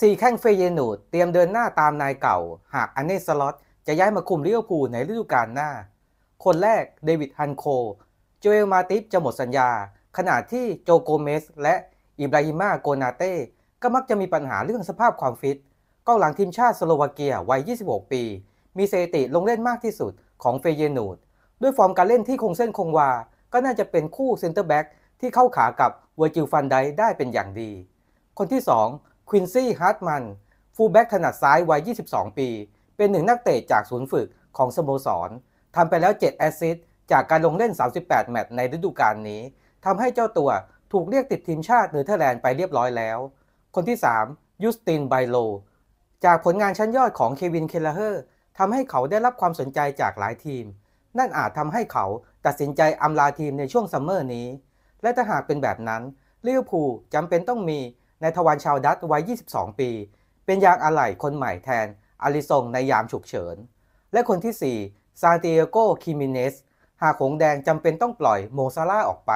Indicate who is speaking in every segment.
Speaker 1: สี่แข้งเฟเยนูดเตรียมเดินหน้าตามนายเก่า หากอันเนสล็อตจะย้ายมาคุมลิเวอร์พูลในฤดูกาลหน้า คนแรกเดวิดฮันโคโจเอลมาติฟจะหมดสัญญาขณะที่โจโกเมสและอิบราฮิมาโกนาเต้ก็มักจะมีปัญหาเรื่องสภาพความฟิตกองหลังทีมชาติสโลวาเกียวัย 26 ปี มีสถิติลงเล่นมากที่สุดของเฟเยนูดด้วยฟอร์มการเล่นที่คงเส้นคงวา ก็น่าจะเป็นคู่เซนเตอร์แบ็กที่เข้าขากับเวอร์จิลฟันไดได้เป็นอย่างดี คนที่ 2ควินซี่ฮาร์ดมันฟูลแบ็กถนัดซ้ายวัย 22 ปี เป็นหนึ่งนักเตะจากศูนย์ฝึกของสโมสรทำไปแล้ว7แอสซิสต์จากการลงเล่น 38 แมตช์ในฤดูกาลนี้ทำให้เจ้าตัวถูกเรียกติดทีมชาติเนเธอร์แลนด์ไปเรียบร้อยแล้ว คนที่ 3ยูสตินไบโลจากผลงานชั้นยอดของเควินเคลเฮอร์ทำให้เขาได้รับความสนใจจากหลายทีม นั่นอาจทำให้เขาตัดสินใจอำลาทีมในช่วงซัมเมอร์นี้และถ้าหากเป็นแบบนั้นลิเวอร์พูลจำเป็นต้องมีในทวารชาวดัตวัย22 ปี เป็นยางอะไหล่คนใหม่แทนอาริซงในยามฉุกเฉิน และคนที่4ซานติเอโกคิมิเนสหากหงแดงจำเป็นต้องปล่อยโมซาร่าออกไป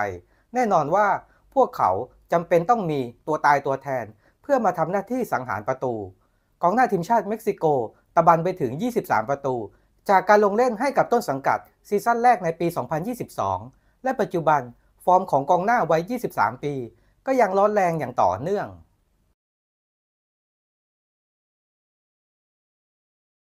Speaker 1: แน่นอนว่าพวกเขาจำเป็นต้องมีตัวตายตัวแทน เพื่อมาทำหน้าที่สังหารประตู กองหน้าทีมชาติเม็กซิโกตะบันไปถึง 23 ประตู จากการลงเล่นให้กับต้นสังกัดซีซั่นแรกในปี 2022 และปัจจุบันฟอร์มของกองหน้าวัย23 ปีก็ยังร้อนแรงอย่างต่อเนื่อง